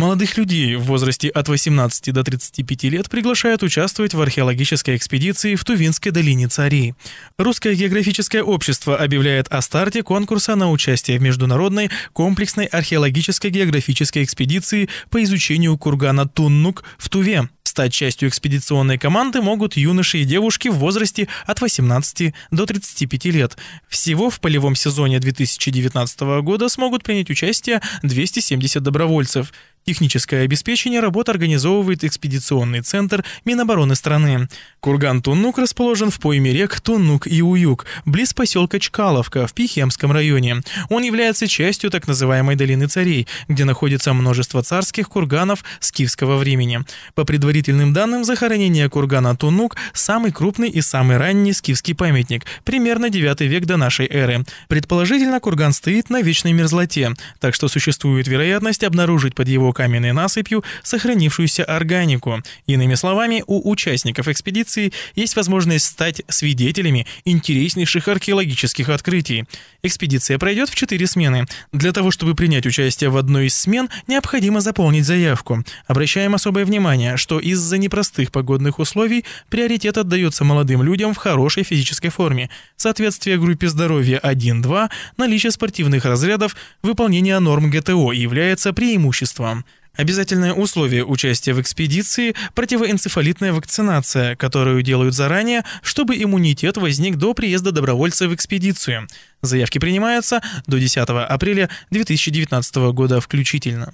Молодых людей в возрасте от 18 до 35 лет приглашают участвовать в археологической экспедиции в Тувинской долине Царей. Русское географическое общество объявляет о старте конкурса на участие в международной комплексной археологической географической экспедиции по изучению кургана Туннук в Туве. Стать частью экспедиционной команды могут юноши и девушки в возрасте от 18 до 35 лет. Всего в полевом сезоне 2019 года смогут принять участие 270 добровольцев – Техническое обеспечение работ организовывает экспедиционный центр Минобороны страны. Курган Тунук расположен в пойме рек Тунук и Уюк, близ поселка Чкаловка в Пихемском районе. Он является частью так называемой Долины Царей, где находится множество царских курганов скифского времени. По предварительным данным, захоронение кургана Тунук – самый крупный и самый ранний скифский памятник, примерно 9 век до нашей эры. Предположительно, курган стоит на вечной мерзлоте, так что существует вероятность обнаружить под его каменной насыпью сохранившуюся органику. Иными словами, у участников экспедиции есть возможность стать свидетелями интереснейших археологических открытий. Экспедиция пройдет в четыре смены. Для того, чтобы принять участие в одной из смен, необходимо заполнить заявку. Обращаем особое внимание, что из-за непростых погодных условий приоритет отдается молодым людям в хорошей физической форме, соответствие группе здоровья 1-2, наличие спортивных разрядов, выполнение норм ГТО является преимуществом. Обязательное условие участия в экспедиции – противоэнцефалитная вакцинация, которую делают заранее, чтобы иммунитет возник до приезда добровольца в экспедицию. Заявки принимаются до 10 апреля 2019 года включительно.